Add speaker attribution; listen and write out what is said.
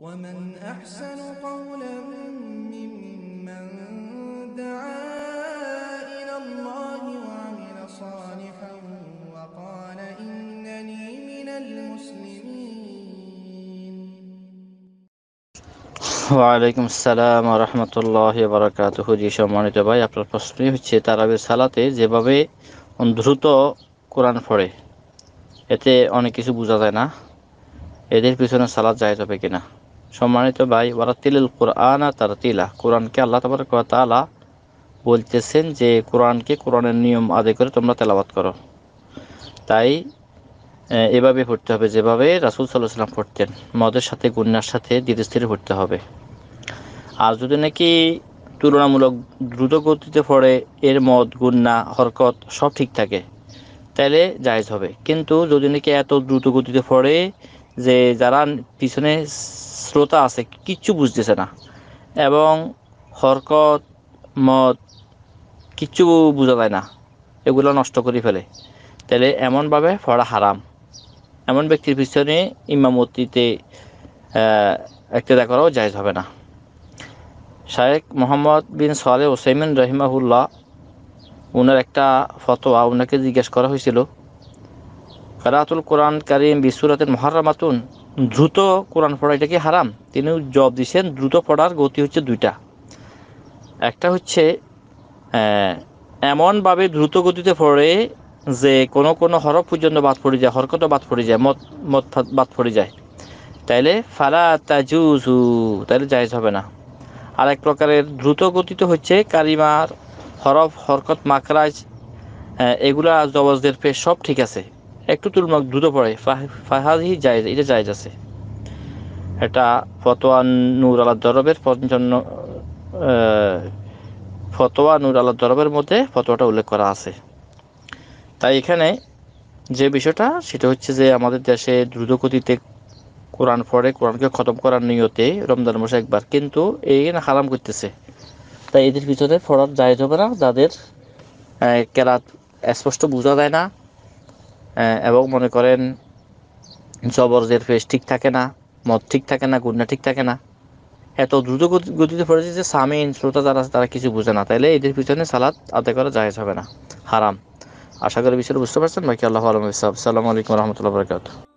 Speaker 1: ওয়ালাইকুম আসসালাম রহমতুল্লাহ বারাকাতুহ হুজি সম্মানিত ভাই আপনার প্রশ্নই হচ্ছে তারাবির সালাতে যেভাবে দ্রুত কোরআন পড়ে এতে অনেক কিছু বোঝা যায় না এদের পিছনে সালাদ যায় হবে কিনা সম্মানিত ভাই ওয়ারাতিল আর তার তিলা কোরআনকে আল্লাহ তাবার তালা বলতেছেন যে কোরআনকে কোরআনের নিয়ম আদায় করে তোমরা তেলাবাত করো তাই এভাবে পড়তে হবে যেভাবে রাসুল সাল্লাহ সাল্লাম পড়তেন মদের সাথে গুন্যার সাথে ধীরে পড়তে হবে আর যদি নাকি তুলনামূলক দ্রুত গতিতে পড়ে এর মদ গুন্না হরকত সব ঠিক থাকে তাহলে জায়জ হবে কিন্তু যদি নাকি এত দ্রুত গতিতে পড়ে যে যারা পিছনে শ্রোতা আছে কিচ্ছু বুঝতেছে না এবং হরকত মদ কিচ্ছু বোঝা যায় না এগুলো নষ্ট করে ফেলে তাহলে এমনভাবে ফড়া হারাম এমন ব্যক্তির পিছনে ইমামতিতে একটা করাও জায়জ হবে না শায়েক মোহাম্মদ বিন সোয়ালে ওসাইমিন রহিমাহুল্লাহ ওনার একটা ফতোয়া ওনাকে জিজ্ঞেস করা হয়েছিল কারাতুল কোরআন কারিম বিশ্বরাতের মহারামাতুন দ্রুত কোরআন পড়া এটা কি হারাম তিনি জব দিয়েছেন দ্রুত পড়ার গতি হচ্ছে দুইটা একটা হচ্ছে এমনভাবে দ্রুত গতিতে পড়ে যে কোনো কোনো হরফ পর্যন্ত বাদ পড়ে যায় হরকত বাদ পড়ে যায় মত মত বাদ পড়ে যায় তাইলে ফালা তাজুজু তাইলে জায়জ হবে না আর এক প্রকারের দ্রুত গতিতে হচ্ছে কারিমার হরফ হরকত মাকরাজ এগুলা জবজদের পেশ সব ঠিক আছে একটু তুলনা দ্রুত পড়ে ফাহাজি জায়েজ এটা জায়েজ আছে এটা ফতোয়া নূর আলার দরবের পঞ্চান্ন ফতোয়া নূর আলার দরবের মধ্যে ফতোয়াটা উল্লেখ করা আছে তাই এখানে যে বিষয়টা সেটা হচ্ছে যে আমাদের দেশে দ্রুতগতিতে কোরআন পড়ে কোরআনকে খতম করার নিয়তে রমজান মাসে একবার কিন্তু এই হারাম করতেছে তাই এদের ভিতরে ফরার জায়জ হবে না যাদের কেরাত স্পষ্ট বোঝা যায় না এবং মনে করেন জবরজের ফেস ঠিক থাকে না মদ ঠিক থাকে না গুন্না ঠিক থাকে না এত দ্রুত গতিতে পড়েছে যে সামিন শ্রোতা যারা আছে তারা কিছু বুঝে না তাইলে এদের পিছনে সালাদ আদায় করা জাহেজ হবে না হারাম আশা করি বিষয়টা বুঝতে পারছেন বাকি আল্লাহ আলম সালামু আলাইকুম রহমতুল্লাহ বরকাত